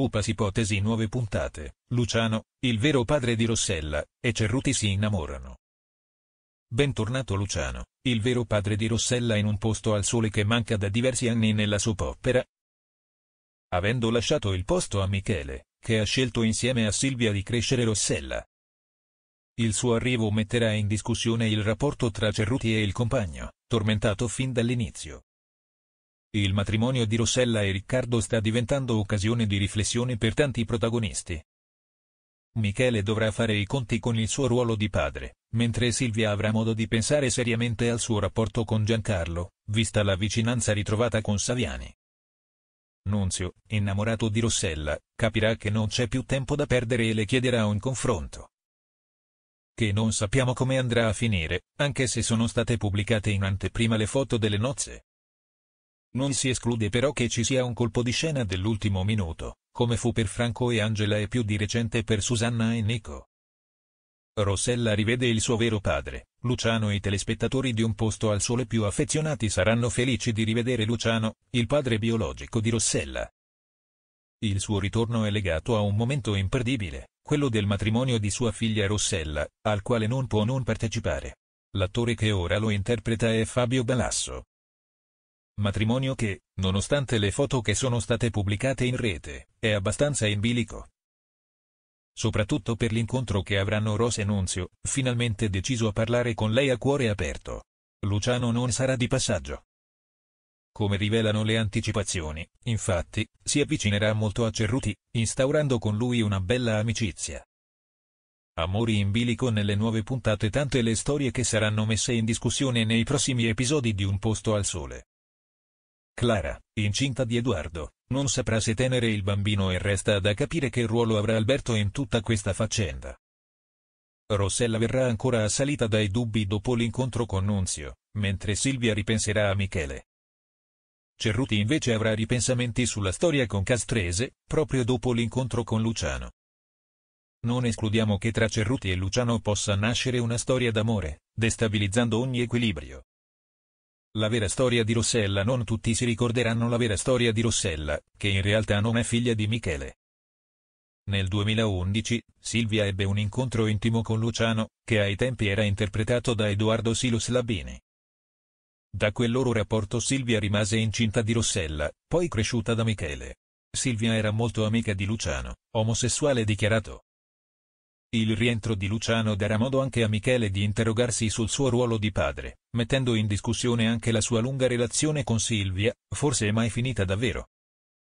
Upas ipotesi nuove puntate, Luciano, il vero padre di Rossella, e Cerruti si innamorano. Bentornato Luciano, il vero padre di Rossella in un posto al sole che manca da diversi anni nella soap opera. Avendo lasciato il posto a Michele, che ha scelto insieme a Silvia di crescere Rossella. Il suo arrivo metterà in discussione il rapporto tra Cerruti e il compagno, tormentato fin dall'inizio. Il matrimonio di Rossella e Riccardo sta diventando occasione di riflessione per tanti protagonisti. Michele dovrà fare i conti con il suo ruolo di padre, mentre Silvia avrà modo di pensare seriamente al suo rapporto con Giancarlo, vista la vicinanza ritrovata con Saviani. Nunzio, innamorato di Rossella, capirà che non c'è più tempo da perdere e le chiederà un confronto. Che non sappiamo come andrà a finire, anche se sono state pubblicate in anteprima le foto delle nozze. Non si esclude però che ci sia un colpo di scena dell'ultimo minuto, come fu per Franco e Angela e più di recente per Susanna e Nico. Rossella rivede il suo vero padre, Luciano e i telespettatori di Un posto al sole più affezionati saranno felici di rivedere Luciano, il padre biologico di Rossella. Il suo ritorno è legato a un momento imperdibile, quello del matrimonio di sua figlia Rossella, al quale non può non partecipare. L'attore che ora lo interpreta è Fabio Balasso, Matrimonio che, nonostante le foto che sono state pubblicate in rete, è abbastanza in bilico. Soprattutto per l'incontro che avranno Rose e Nunzio, finalmente deciso a parlare con lei a cuore aperto. Luciano non sarà di passaggio. Come rivelano le anticipazioni, infatti, si avvicinerà molto a Cerruti, instaurando con lui una bella amicizia. Amori in bilico nelle nuove puntate tante le storie che saranno messe in discussione nei prossimi episodi di Un posto al sole. Clara, incinta di Edoardo, non saprà se tenere il bambino e resta da capire che ruolo avrà Alberto in tutta questa faccenda. Rossella verrà ancora assalita dai dubbi dopo l'incontro con Nunzio, mentre Silvia ripenserà a Michele. Cerruti invece avrà ripensamenti sulla storia con Castrese, proprio dopo l'incontro con Luciano. Non escludiamo che tra Cerruti e Luciano possa nascere una storia d'amore, destabilizzando ogni equilibrio. La vera storia di Rossella Non tutti si ricorderanno la vera storia di Rossella, che in realtà non è figlia di Michele. Nel 2011, Silvia ebbe un incontro intimo con Luciano, che ai tempi era interpretato da Edoardo Silos Labini. Da quel loro rapporto Silvia rimase incinta di Rossella, poi cresciuta da Michele. Silvia era molto amica di Luciano, omosessuale dichiarato. Il rientro di Luciano darà modo anche a Michele di interrogarsi sul suo ruolo di padre, mettendo in discussione anche la sua lunga relazione con Silvia, forse mai finita davvero.